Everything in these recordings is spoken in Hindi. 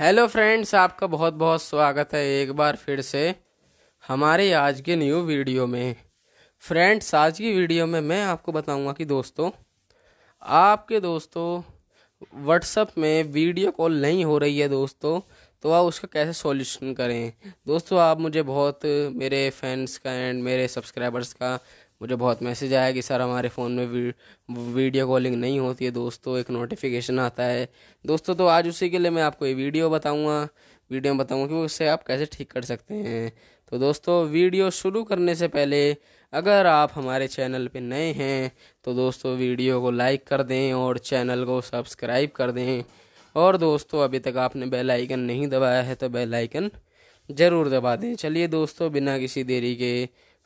हेलो फ्रेंड्स आपका बहुत बहुत स्वागत है एक बार फिर से हमारे आज के न्यू वीडियो में फ्रेंड्स आज की वीडियो में मैं आपको बताऊंगा कि दोस्तों आपके दोस्तों व्हाट्सअप में वीडियो कॉल नहीं हो रही है दोस्तों तो आप उसका कैसे सॉल्यूशन करें दोस्तों आप मुझे बहुत मेरे फैंस का एंड मेरे सब्सक्राइबर्स का मुझे बहुत मैसेज आया कि सर हमारे फ़ोन में वीडियो कॉलिंग नहीं होती है दोस्तों एक नोटिफिकेशन आता है दोस्तों तो आज उसी के लिए मैं आपको ये वीडियो बताऊँगा वीडियो में बताऊँगा कि उससे आप कैसे ठीक कर सकते हैं तो दोस्तों वीडियो शुरू करने से पहले अगर आप हमारे चैनल पे नए हैं तो दोस्तों वीडियो को लाइक कर दें और चैनल को सब्सक्राइब कर दें और दोस्तों अभी तक आपने बेल आइकन नहीं दबाया है तो बेल आइकन ज़रूर दबा दें चलिए दोस्तों बिना किसी देरी के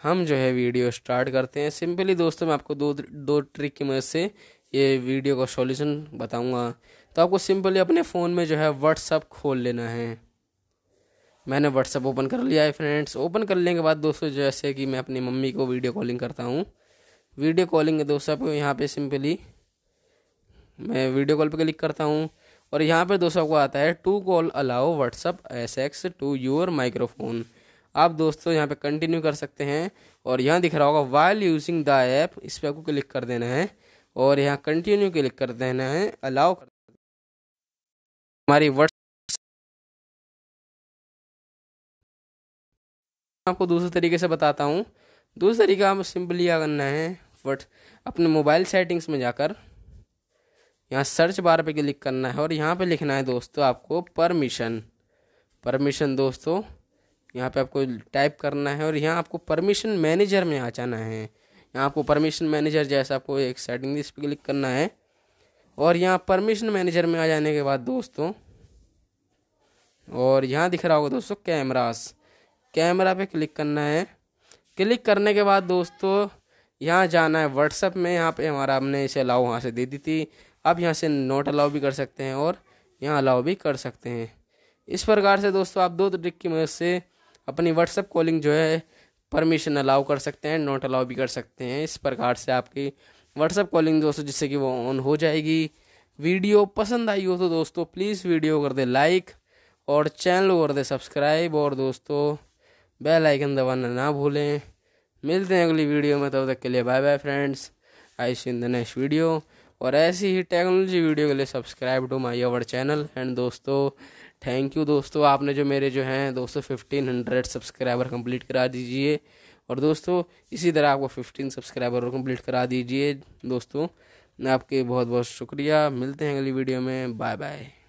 हम जो है वीडियो स्टार्ट करते हैं सिंपली दोस्तों मैं आपको दो दो ट्रिक की मदद से ये वीडियो का सॉल्यूशन बताऊंगा तो आपको सिंपली अपने फ़ोन में जो है व्हाट्सअप खोल लेना है मैंने व्हाट्सअप ओपन कर लिया है फ्रेंड्स ओपन करने के बाद दोस्तों जैसे कि मैं अपनी मम्मी को वीडियो कॉलिंग करता हूँ वीडियो कॉलिंग है दोस्तों आपको यहाँ पे सिंपली मैं वीडियो कॉल पे क्लिक करता हूँ और यहाँ पे दोस्तों आपको आता है to call allow WhatsApp S X to your microphone आप दोस्तों यहाँ पे कंटिन्यू कर सकते हैं और यहाँ दिख रहा होगा वाइल यूजिंग द ऐप इस पर आपको क्लिक कर देना है और यहाँ कंटिन्यू क्लिक कर देना है अलाउ कर हमारी व्हाट्स आपको दूसरे तरीके से बताता हूँ दूसरा तरीका आपको सिंपली यह करना है वट अपने मोबाइल सेटिंग्स में जाकर यहाँ सर्च बार पे क्लिक करना है और यहाँ पे लिखना है दोस्तों आपको परमिशन परमिशन दोस्तों यहाँ पे आपको टाइप करना है और यहाँ आपको परमिशन मैनेजर में आ जाना है यहाँ आपको परमिशन मैनेजर जैसा आपको एक सेटिंग इस पर क्लिक करना है और यहाँ परमिशन मैनेजर में आ जाने के बाद दोस्तों और यहाँ दिख रहा होगा दोस्तों कैमरास कैमरा पे क्लिक करना है क्लिक करने के बाद दोस्तों यहाँ जाना है व्हाट्सअप में यहाँ पे हमारा हमने इसे अलाउ वहाँ से दे दी थी अब यहाँ से नोट अलाउ भी कर सकते हैं और यहाँ अलाउ भी कर सकते हैं इस प्रकार से दोस्तों आप दो ट्रिक तो की मदद से अपनी व्हाट्सएप कॉलिंग जो है परमिशन अलाउ कर सकते हैं नॉट अलाउ भी कर सकते हैं इस प्रकार से आपकी व्हाट्सएप कॉलिंग दोस्तों जिससे कि वो ऑन हो जाएगी वीडियो पसंद आई हो तो दोस्तों प्लीज़ वीडियो कर दे लाइक और चैनल कर दे सब्सक्राइब और दोस्तों बेल आइकन दबाना ना भूलें मिलते हैं अगली वीडियो में तब तो तक के लिए bye bye friends I see in the next video और ऐसी ही टेक्नोलॉजी वीडियो के लिए subscribe to my our channel and दोस्तों थैंक यू दोस्तों आपने जो मेरे जो हैं दोस्तों फिफ्टीन हंड्रेड सब्सक्राइबर कंप्लीट करा दीजिए और दोस्तों इसी तरह आपको फिफ्टीन सब्सक्राइबर और कंप्लीट करा दीजिए दोस्तों आपके बहुत बहुत शुक्रिया मिलते हैं अगली वीडियो में बाय बाय